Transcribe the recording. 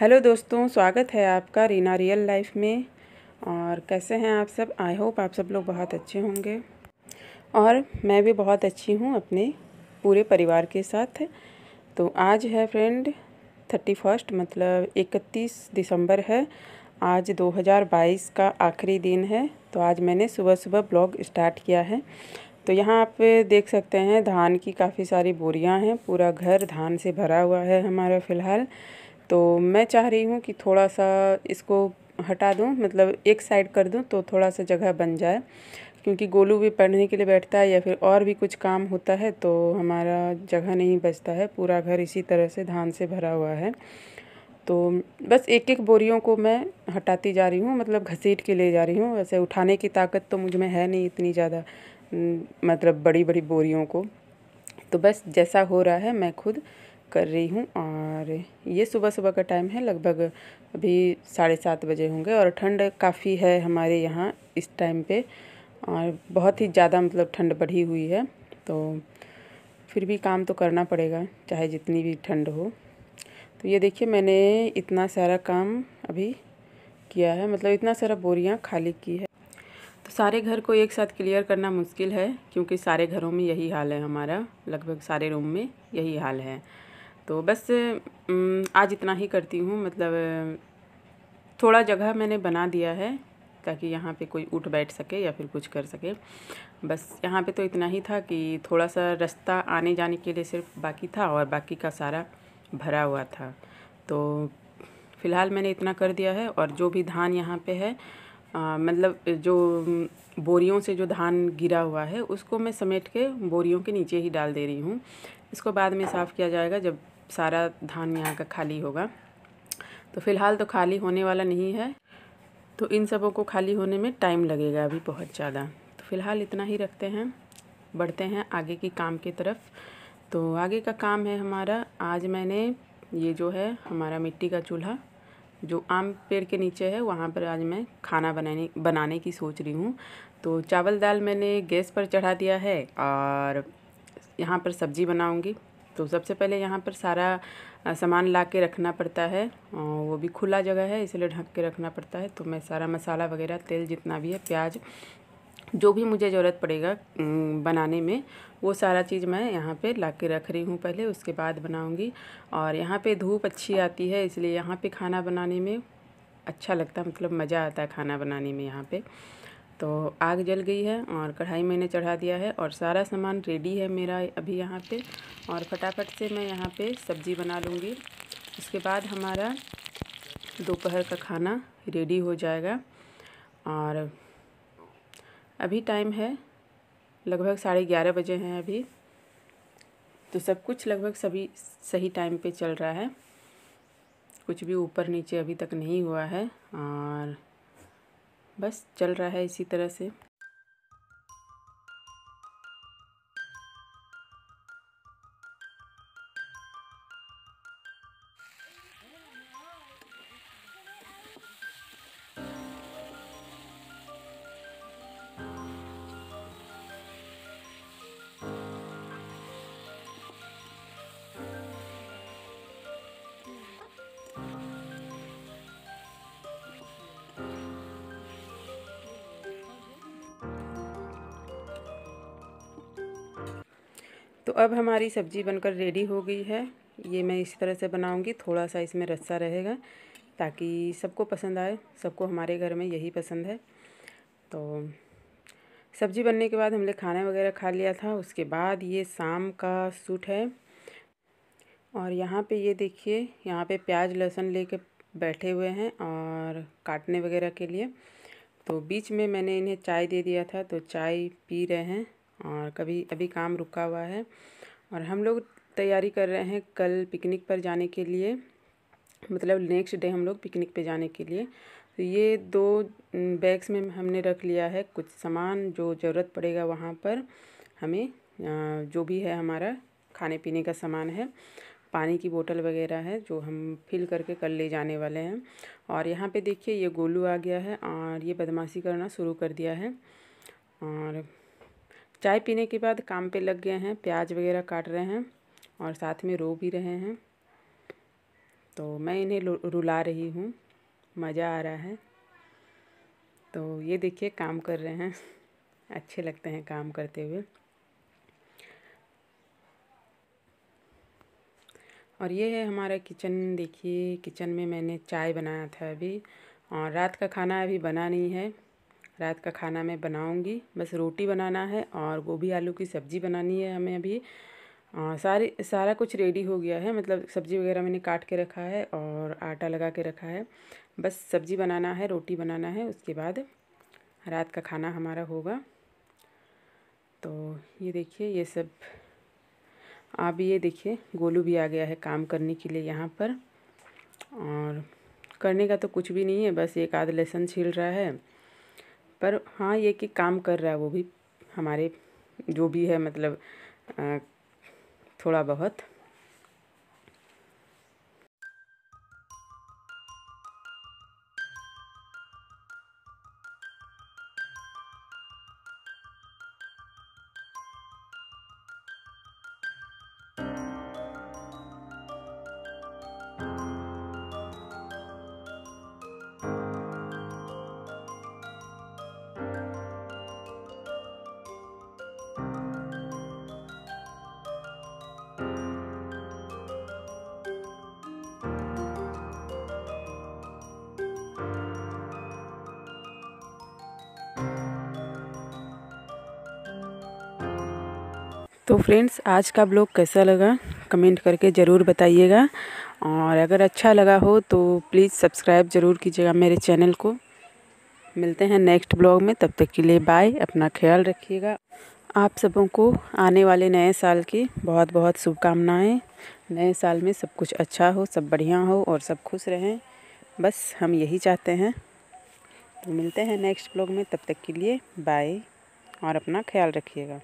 hello दोस्तों स्वागत है आपका रीना रियल लाइफ में और कैसे हैं आप सब आई होप आप सब लोग बहुत अच्छे होंगे और मैं भी बहुत अच्छी हूँ अपने पूरे परिवार के साथ तो आज है फ्रेंड थर्टी फर्स्ट मतलब इकतीस दिसंबर है आज 2022 का आखिरी दिन है तो आज मैंने सुबह सुबह ब्लॉग स्टार्ट किया है तो यहाँ आप देख सकते हैं धान की काफ़ी सारी बोरियाँ हैं पूरा घर धान से भरा हुआ है हमारा फ़िलहाल तो मैं चाह रही हूँ कि थोड़ा सा इसको हटा दूँ मतलब एक साइड कर दूँ तो थोड़ा सा जगह बन जाए क्योंकि गोलू भी पढ़ने के लिए बैठता है या फिर और भी कुछ काम होता है तो हमारा जगह नहीं बचता है पूरा घर इसी तरह से धान से भरा हुआ है तो बस एक एक बोरियों को मैं हटाती जा रही हूँ मतलब घसीट के ले जा रही हूँ वैसे उठाने की ताकत तो मुझ में है नहीं इतनी ज़्यादा मतलब बड़ी बड़ी बोरियों को तो बस जैसा हो रहा है मैं खुद कर रही हूँ और ये सुबह सुबह का टाइम है लगभग अभी साढ़े सात बजे होंगे और ठंड काफ़ी है हमारे यहाँ इस टाइम पे और बहुत ही ज़्यादा मतलब ठंड बढ़ी हुई है तो फिर भी काम तो करना पड़ेगा चाहे जितनी भी ठंड हो तो ये देखिए मैंने इतना सारा काम अभी किया है मतलब इतना सारा बोरियाँ खाली की है तो सारे घर को एक साथ क्लियर करना मुश्किल है क्योंकि सारे घरों में यही हाल है हमारा लगभग सारे रूम में यही हाल है तो बस आज इतना ही करती हूँ मतलब थोड़ा जगह मैंने बना दिया है ताकि यहाँ पे कोई उठ बैठ सके या फिर कुछ कर सके बस यहाँ पे तो इतना ही था कि थोड़ा सा रास्ता आने जाने के लिए सिर्फ बाकी था और बाकी का सारा भरा हुआ था तो फ़िलहाल मैंने इतना कर दिया है और जो भी धान यहाँ पे है आ, मतलब जो बोरियों से जो धान गिरा हुआ है उसको मैं समेट के बोरियों के नीचे ही डाल दे रही हूँ इसको बाद में साफ़ किया जाएगा जब सारा धान यहाँ का खाली होगा तो फ़िलहाल तो खाली होने वाला नहीं है तो इन सबों को खाली होने में टाइम लगेगा अभी बहुत ज़्यादा तो फ़िलहाल इतना ही रखते हैं बढ़ते हैं आगे की काम की तरफ तो आगे का काम है हमारा आज मैंने ये जो है हमारा मिट्टी का चूल्हा जो आम पेड़ के नीचे है वहाँ पर आज मैं खाना बनाने बनाने की सोच रही हूँ तो चावल दाल मैंने गैस पर चढ़ा दिया है और यहाँ पर सब्ज़ी बनाऊँगी तो सबसे पहले यहाँ पर सारा सामान ला के रखना पड़ता है वो भी खुला जगह है इसलिए ढक के रखना पड़ता है तो मैं सारा मसाला वगैरह तेल जितना भी है प्याज जो भी मुझे ज़रूरत पड़ेगा बनाने में वो सारा चीज़ मैं यहाँ पे ला के रख रही हूँ पहले उसके बाद बनाऊँगी और यहाँ पे धूप अच्छी आती है इसलिए यहाँ पे खाना बनाने में अच्छा लगता है मतलब मज़ा आता है खाना बनाने में यहाँ पर तो आग जल गई है और कढ़ाई मैंने चढ़ा दिया है और सारा सामान रेडी है मेरा अभी यहाँ पे और फटाफट से मैं यहाँ पे सब्ज़ी बना लूँगी उसके बाद हमारा दोपहर का खाना रेडी हो जाएगा और अभी टाइम है लगभग साढ़े ग्यारह बजे हैं अभी तो सब कुछ लगभग सभी सही टाइम पे चल रहा है कुछ भी ऊपर नीचे अभी तक नहीं हुआ है और बस चल रहा है इसी तरह से तो अब हमारी सब्ज़ी बनकर रेडी हो गई है ये मैं इस तरह से बनाऊंगी थोड़ा सा इसमें रस्सा रहेगा ताकि सबको पसंद आए सबको हमारे घर में यही पसंद है तो सब्ज़ी बनने के बाद हमने खाना वगैरह खा लिया था उसके बाद ये शाम का सूट है और यहाँ पे ये देखिए यहाँ पे प्याज लहसुन लेके बैठे हुए हैं और काटने वगैरह के लिए तो बीच में मैंने इन्हें चाय दे दिया था तो चाय पी रहे हैं और कभी अभी काम रुका हुआ है और हम लोग तैयारी कर रहे हैं कल पिकनिक पर जाने के लिए मतलब नेक्स्ट डे हम लोग पिकनिक पे जाने के लिए तो ये दो बैग्स में हमने रख लिया है कुछ सामान जो ज़रूरत पड़ेगा वहाँ पर हमें जो भी है हमारा खाने पीने का सामान है पानी की बोतल वगैरह है जो हम फिल करके कल ले जाने वाले हैं और यहाँ पे देखिए ये गोलू आ गया है और ये बदमाशी करना शुरू कर दिया है और चाय पीने के बाद काम पे लग गए हैं प्याज वगैरह काट रहे हैं और साथ में रो भी रहे हैं तो मैं इन्हें रुला रही हूँ मज़ा आ रहा है तो ये देखिए काम कर रहे हैं अच्छे लगते हैं काम करते हुए और ये है हमारा किचन देखिए किचन में मैंने चाय बनाया था अभी और रात का खाना अभी बना नहीं है रात का खाना मैं बनाऊंगी बस रोटी बनाना है और गोभी आलू की सब्ज़ी बनानी है हमें अभी आ, सारी सारा कुछ रेडी हो गया है मतलब सब्ज़ी वगैरह मैंने काट के रखा है और आटा लगा के रखा है बस सब्ज़ी बनाना है रोटी बनाना है उसके बाद रात का खाना हमारा होगा तो ये देखिए ये सब आप ये देखिए गोलू भी आ गया है काम करने के लिए यहाँ पर और करने का तो कुछ भी नहीं है बस एक आध लहसन छील रहा है पर हाँ ये कि काम कर रहा है वो भी हमारे जो भी है मतलब थोड़ा बहुत तो फ्रेंड्स आज का ब्लॉग कैसा लगा कमेंट करके ज़रूर बताइएगा और अगर अच्छा लगा हो तो प्लीज़ सब्सक्राइब ज़रूर कीजिएगा मेरे चैनल को मिलते हैं नेक्स्ट ब्लॉग में तब तक के लिए बाय अपना ख्याल रखिएगा आप सबों को आने वाले नए साल की बहुत बहुत शुभकामनाएं नए साल में सब कुछ अच्छा हो सब बढ़िया हो और सब खुश रहें बस हम यही चाहते हैं तो मिलते हैं नेक्स्ट ब्लॉग में तब तक के लिए बाय और अपना ख्याल रखिएगा